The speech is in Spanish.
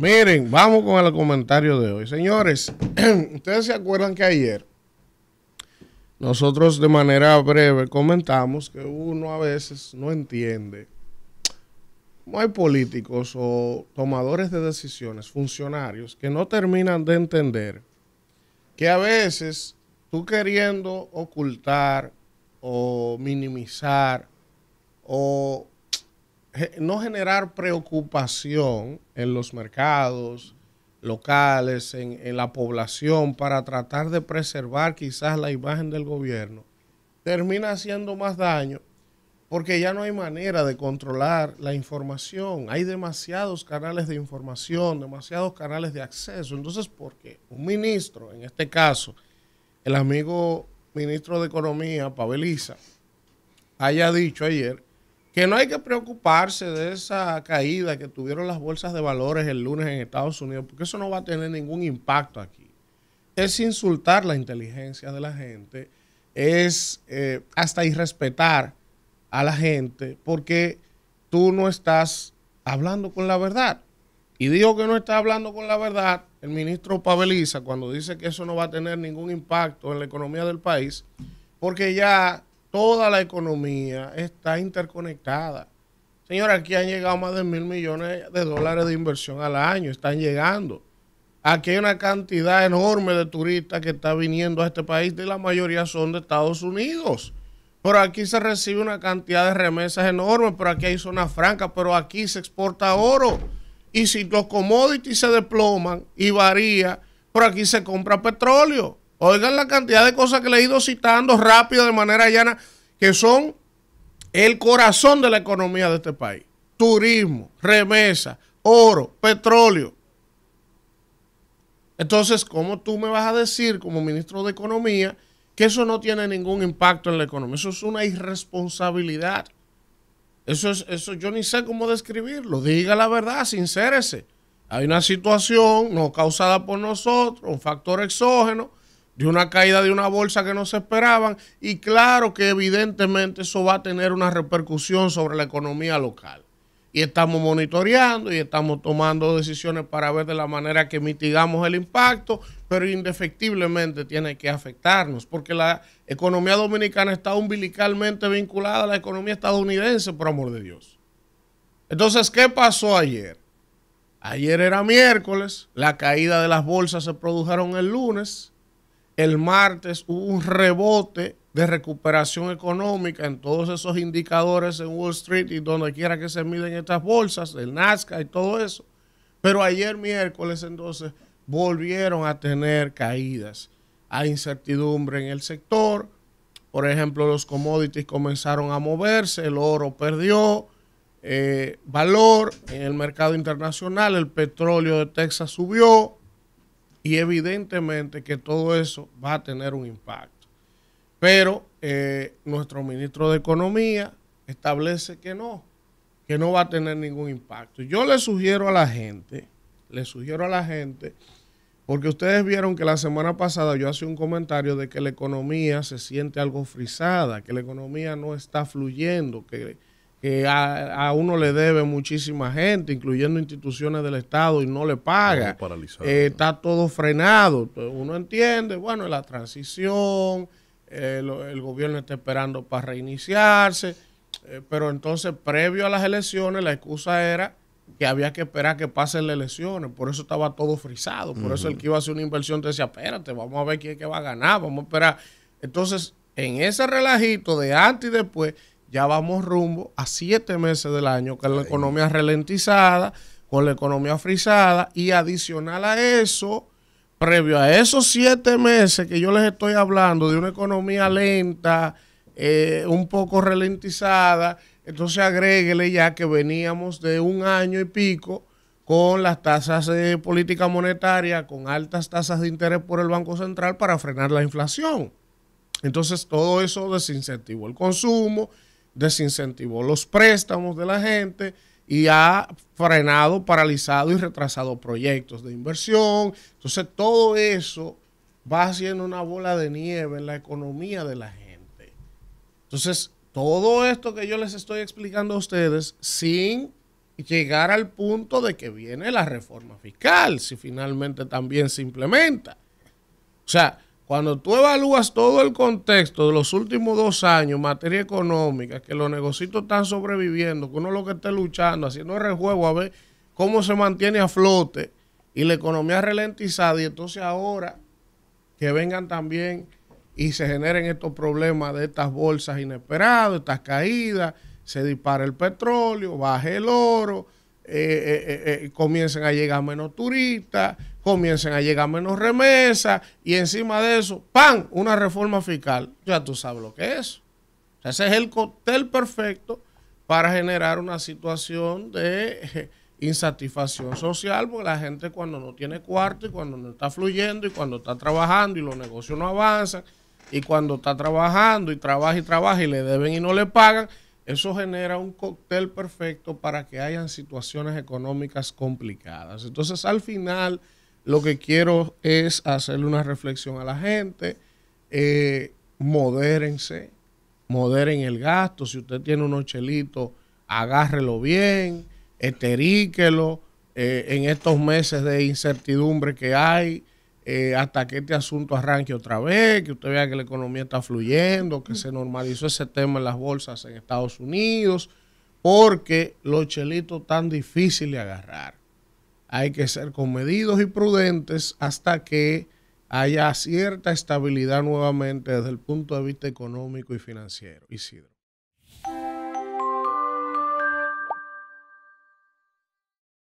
Miren, vamos con el comentario de hoy. Señores, ustedes se acuerdan que ayer nosotros de manera breve comentamos que uno a veces no entiende cómo hay políticos o tomadores de decisiones, funcionarios, que no terminan de entender que a veces tú queriendo ocultar o minimizar o no generar preocupación en los mercados locales, en, la población, para tratar de preservar quizás la imagen del gobierno, termina haciendo más daño porque ya no hay manera de controlar la información. Hay demasiados canales de información, demasiados canales de acceso. Entonces, porque Un ministro, en este caso, el amigo ministro de Economía, Pabeliza, haya dicho ayer que no hay que preocuparse de esa caída que tuvieron las bolsas de valores el lunes en Estados Unidos, porque eso no va a tener ningún impacto aquí. Es insultar la inteligencia de la gente, es eh, hasta irrespetar a la gente, porque tú no estás hablando con la verdad. Y digo que no está hablando con la verdad el ministro Paveliza cuando dice que eso no va a tener ningún impacto en la economía del país, porque ya toda la economía está interconectada. Señora, aquí han llegado más de mil millones de dólares de inversión al año, están llegando. Aquí hay una cantidad enorme de turistas que está viniendo a este país, y la mayoría son de Estados Unidos. Por aquí se recibe una cantidad de remesas enormes, pero aquí hay zonas francas, pero aquí se exporta oro. Y si los commodities se desploman y varía, por aquí se compra petróleo. Oigan la cantidad de cosas que le he ido citando rápido, de manera llana, que son el corazón de la economía de este país. Turismo, remesa, oro, petróleo. Entonces, ¿cómo tú me vas a decir como ministro de Economía que eso no tiene ningún impacto en la economía? Eso es una irresponsabilidad. Eso, es, eso yo ni sé cómo describirlo. Diga la verdad, sincérese. Hay una situación no causada por nosotros, un factor exógeno, de una caída de una bolsa que no se esperaban y claro que evidentemente eso va a tener una repercusión sobre la economía local. Y estamos monitoreando y estamos tomando decisiones para ver de la manera que mitigamos el impacto, pero indefectiblemente tiene que afectarnos, porque la economía dominicana está umbilicalmente vinculada a la economía estadounidense, por amor de Dios. Entonces, ¿qué pasó ayer? Ayer era miércoles, la caída de las bolsas se produjeron el lunes el martes hubo un rebote de recuperación económica en todos esos indicadores en Wall Street y donde quiera que se miden estas bolsas, el Nasdaq y todo eso. Pero ayer miércoles entonces volvieron a tener caídas. Hay incertidumbre en el sector. Por ejemplo, los commodities comenzaron a moverse, el oro perdió eh, valor en el mercado internacional, el petróleo de Texas subió, y evidentemente que todo eso va a tener un impacto. Pero eh, nuestro ministro de Economía establece que no, que no va a tener ningún impacto. Yo le sugiero a la gente, le sugiero a la gente, porque ustedes vieron que la semana pasada yo hacía un comentario de que la economía se siente algo frisada, que la economía no está fluyendo, que que a, uno le debe muchísima gente, incluyendo instituciones del Estado, y no le paga. paralizado. Eh, está todo frenado. uno entiende, bueno, la transición, eh, el gobierno está esperando para reiniciarse, eh, pero entonces previo a las elecciones la excusa era que había que esperar que pasen las elecciones, por eso estaba todo frisado, por eso el que iba a hacer una inversión te decía, espérate, vamos a ver quién es que va a ganar, vamos a esperar. Entonces, en ese relajito de antes y después, ya vamos rumbo a siete meses del año con la economía ralentizada, con la economía frisada y adicional a eso, previo a esos siete meses que yo les estoy hablando de una economía lenta, eh, un poco ralentizada, entonces agréguele ya que veníamos de un año y pico con las tasas de política monetaria, con altas tasas de interés por el Banco Central para frenar la inflación. Entonces todo eso desincentivó el consumo, desincentivó los préstamos de la gente y ha frenado, paralizado y retrasado proyectos de inversión. Entonces todo eso va haciendo una bola de nieve en la economía de la gente. Entonces, todo esto que yo les estoy explicando a ustedes sin llegar al punto de que viene la reforma fiscal, si finalmente también se implementa. O sea, cuando tú evalúas todo el contexto de los últimos dos años, materia económica, que los negocios están sobreviviendo, que uno lo que esté luchando, haciendo el rejuego a ver cómo se mantiene a flote y la economía ralentizada, y entonces ahora que vengan también y se generen estos problemas de estas bolsas inesperadas, estas caídas, se dispara el petróleo, baje el oro, eh, eh, eh, comiencen a llegar menos turistas, comiencen a llegar menos remesas y encima de eso, ¡pam!, una reforma fiscal. Ya tú sabes lo que es. ese es el cóctel perfecto para generar una situación de insatisfacción social, porque la gente cuando no tiene cuarto y cuando no está fluyendo y cuando está trabajando y los negocios no avanzan y cuando está trabajando y trabaja y trabaja y le deben y no le pagan, eso genera un cóctel perfecto para que hayan situaciones económicas complicadas. Entonces, al final, lo que quiero es hacerle una reflexión a la gente. Eh, modérense, moderen el gasto. Si usted tiene unos chelitos, agárrelo bien, esteríquelo. Eh, en estos meses de incertidumbre que hay, eh, hasta que este asunto arranque otra vez, que usted vea que la economía está fluyendo, que se normalizó ese tema en las bolsas en Estados Unidos, porque los chelitos tan difíciles de agarrar. Hay que ser comedidos y prudentes hasta que haya cierta estabilidad nuevamente desde el punto de vista económico y financiero. sí